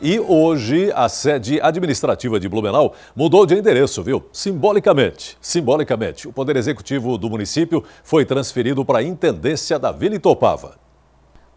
E hoje a sede administrativa de Blumenau mudou de endereço, viu? Simbolicamente, simbolicamente, o poder executivo do município foi transferido para a intendência da Vila Itopava.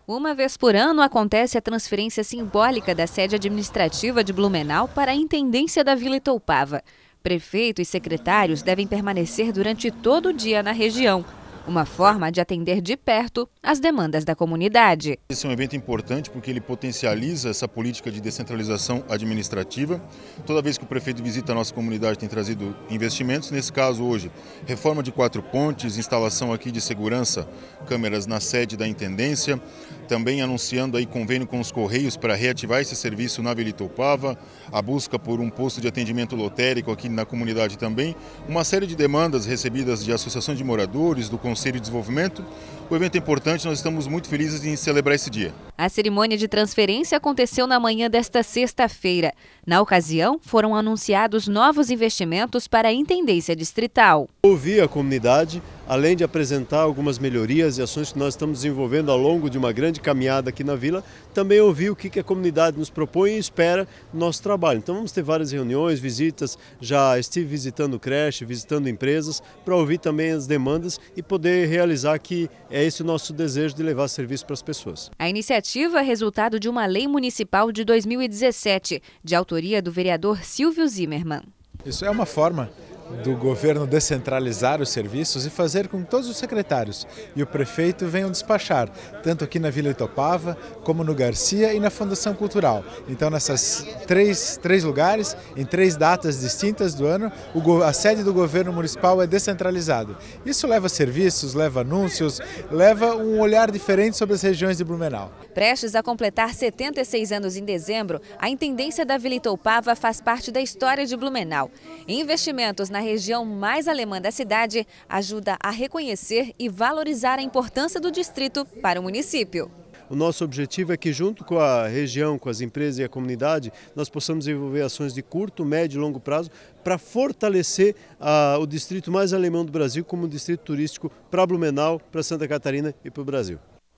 Uma vez por ano acontece a transferência simbólica da sede administrativa de Blumenau para a intendência da Vila Itoupava. Prefeito e secretários devem permanecer durante todo o dia na região uma forma de atender de perto as demandas da comunidade. Esse é um evento importante porque ele potencializa essa política de descentralização administrativa. Toda vez que o prefeito visita a nossa comunidade tem trazido investimentos, nesse caso hoje, reforma de quatro pontes, instalação aqui de segurança, câmeras na sede da intendência, também anunciando aí convênio com os Correios para reativar esse serviço na Vila Itopava, a busca por um posto de atendimento lotérico aqui na comunidade também, uma série de demandas recebidas de associações de moradores, do Conselho de Desenvolvimento. O evento é importante, nós estamos muito felizes em celebrar esse dia. A cerimônia de transferência aconteceu na manhã desta sexta-feira. Na ocasião, foram anunciados novos investimentos para a intendência distrital. Ouvi a comunidade além de apresentar algumas melhorias e ações que nós estamos desenvolvendo ao longo de uma grande caminhada aqui na vila, também ouvir o que a comunidade nos propõe e espera no nosso trabalho. Então vamos ter várias reuniões, visitas, já estive visitando creche, visitando empresas, para ouvir também as demandas e poder realizar que é esse o nosso desejo de levar serviço para as pessoas. A iniciativa é resultado de uma lei municipal de 2017, de autoria do vereador Silvio Zimmermann. Isso é uma forma do governo descentralizar os serviços e fazer com que todos os secretários e o prefeito venham despachar, tanto aqui na Vila Itopava, como no Garcia e na Fundação Cultural. Então, nessas três, três lugares, em três datas distintas do ano, a sede do governo municipal é descentralizada. Isso leva serviços, leva anúncios, leva um olhar diferente sobre as regiões de Blumenau. Prestes a completar 76 anos em dezembro, a Intendência da Vila Itopava faz parte da história de Blumenau. Investimentos na região mais alemã da cidade, ajuda a reconhecer e valorizar a importância do distrito para o município. O nosso objetivo é que, junto com a região, com as empresas e a comunidade, nós possamos desenvolver ações de curto, médio e longo prazo para fortalecer ah, o distrito mais alemão do Brasil como um distrito turístico para Blumenau, para Santa Catarina e para o Brasil.